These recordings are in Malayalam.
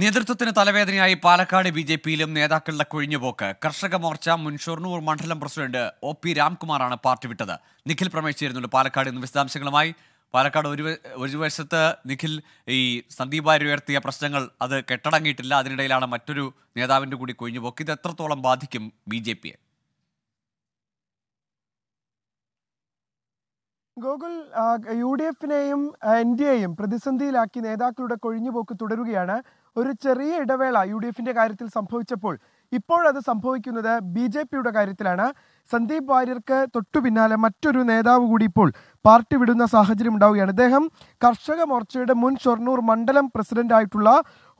നേതൃത്വത്തിന് തലവേദനയായി പാലക്കാട് ബി ജെ പിയിലും നേതാക്കളുടെ കൊഴിഞ്ഞുപോക്ക് കർഷക മോർച്ച മുൻഷൂർണൂർ മണ്ഡലം പ്രസിഡന്റ് ഒ പി രാംകുമാറാണ് പാർട്ടി വിട്ടത് നിഖിൽ പ്രമേശ് ചേരുന്നുണ്ട് പാലക്കാട് ഇന്ന് വിശദാംശങ്ങളുമായി പാലക്കാട് ഒരു ഒരു വശത്ത് നിഖിൽ ഈ സന്ദീപ് വാര്യ ഉയർത്തിയ പ്രശ്നങ്ങൾ അത് കെട്ടടങ്ങിയിട്ടില്ല അതിനിടയിലാണ് മറ്റൊരു നേതാവിൻ്റെ കൂടി കൊഴിഞ്ഞുപോക്ക് ഇത് എത്രത്തോളം ബാധിക്കും ബി ജെ പിയെ ഗോകുൽ യു ഡി എഫിനെയും എൻ ഡി എയും പ്രതിസന്ധിയിലാക്കി നേതാക്കളുടെ കൊഴിഞ്ഞുപോക്ക് തുടരുകയാണ് ഒരു ചെറിയ ഇടവേള യു ഡി എഫിന്റെ കാര്യത്തിൽ സംഭവിച്ചപ്പോൾ ഇപ്പോഴത് സംഭവിക്കുന്നത് ബി ജെ പിയുടെ കാര്യത്തിലാണ് സന്ദീപ് വാര്യർക്ക് തൊട്ടു പിന്നാലെ മറ്റൊരു നേതാവ് കൂടി ഇപ്പോൾ പാർട്ടി വിടുന്ന സാഹചര്യം ഉണ്ടാവുകയാണ് അദ്ദേഹം കർഷക മോർച്ചയുടെ മുൻ ഷൊർണൂർ മണ്ഡലം പ്രസിഡന്റായിട്ടുള്ള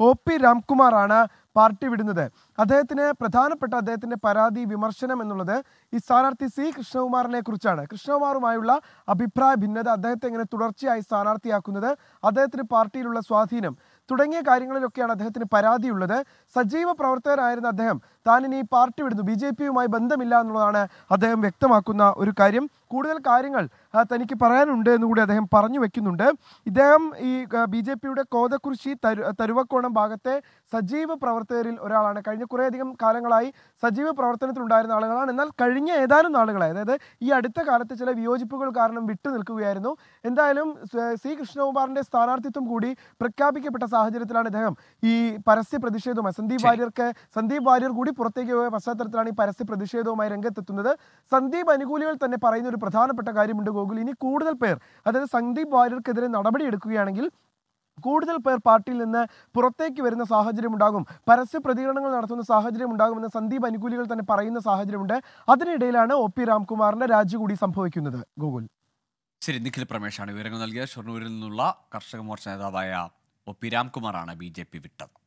ഒ പി രാംകുമാറാണ് പാർട്ടി വിടുന്നത് അദ്ദേഹത്തിന് പ്രധാനപ്പെട്ട അദ്ദേഹത്തിന്റെ പരാതി വിമർശനം എന്നുള്ളത് ഈ സ്ഥാനാർത്ഥി സി കൃഷ്ണകുമാറിനെ കുറിച്ചാണ് കൃഷ്ണകുമാറുമായുള്ള അഭിപ്രായ ഭിന്നത അദ്ദേഹത്തെ എങ്ങനെ തുടർച്ചയായി സ്ഥാനാർത്ഥിയാക്കുന്നത് അദ്ദേഹത്തിന് പാർട്ടിയിലുള്ള സ്വാധീനം തുടങ്ങിയ കാര്യങ്ങളിലൊക്കെയാണ് അദ്ദേഹത്തിന് പരാതിയുള്ളത് സജീവ പ്രവർത്തകനായിരുന്ന അദ്ദേഹം താൻ പാർട്ടി വിടുന്നു ബി ജെ പിയുമായി ബന്ധമില്ല എന്നുള്ളതാണ് അദ്ദേഹം വ്യക്തമാക്കുന്ന ഒരു കാര്യം കൂടുതൽ കാര്യങ്ങൾ തനിക്ക് പറയാനുണ്ട് എന്ന് കൂടി അദ്ദേഹം പറഞ്ഞു വെക്കുന്നുണ്ട് ഇദ്ദേഹം ഈ ബി ജെ പിയുടെ കോതക്കുറിശി തരു തരുവക്കോണം ഭാഗത്തെ സജീവ പ്രവർത്തകരിൽ ഒരാളാണ് കഴിഞ്ഞ കുറേയധികം കാലങ്ങളായി സജീവ പ്രവർത്തനത്തിലുണ്ടായിരുന്ന ആളുകളാണ് എന്നാൽ കഴിഞ്ഞ ഏതാനും നാളുകളായി അതായത് ഈ അടുത്ത കാലത്ത് ചില വിയോജിപ്പുകൾ കാരണം വിട്ടു നിൽക്കുകയായിരുന്നു എന്തായാലും സി കൃഷ്ണകുമാറിന്റെ സ്ഥാനാർത്ഥിത്വം കൂടി പ്രഖ്യാപിക്കപ്പെട്ട സാഹചര്യത്തിലാണ് ഇദ്ദേഹം ഈ പരസ്യ പ്രതിഷേധവുമായി സന്ദീപ് വാര്യർക്ക് സന്ദീപ് വാര്യർ കൂടി പുറത്തേക്ക് പോയ പശ്ചാത്തലത്തിലാണ് ഈ പരസ്യ പ്രതിഷേധവുമായി രംഗത്തെത്തുന്നത് സന്ദീപ് അനുകൂലികൾ തന്നെ പറയുന്ന ഒരു പ്രധാനപ്പെട്ട കാര്യമുണ്ട് ഗോകുൽ ഇനി കൂടുതൽ പേർ അതായത് സന്ദീപ് വാര്യർക്കെതിരെ നടപടിയെടുക്കുകയാണെങ്കിൽ കൂടുതൽ പേർ പാർട്ടിയിൽ നിന്ന് പുറത്തേക്ക് വരുന്ന സാഹചര്യം ഉണ്ടാകും പരസ്യ പ്രതികരണങ്ങൾ നടത്തുന്ന സാഹചര്യം ഉണ്ടാകുമെന്ന് സന്ദീപ് അനുകൂലികൾ തന്നെ പറയുന്ന സാഹചര്യമുണ്ട് അതിനിടയിലാണ് ഒ പി രാംകുമാറിന്റെ രാജി കൂടി സംഭവിക്കുന്നത് ഗോകുൽ ശരി നിഖിൽ പ്രമേഷാണ് വിവരങ്ങൾ നൽകിയ ഷൊർണൂരിൽ നിന്നുള്ള കർഷക മോർച്ച നേതാവായ ഒ പി രാംകുമാറാണ് ബി ജെ പി വിട്ടത്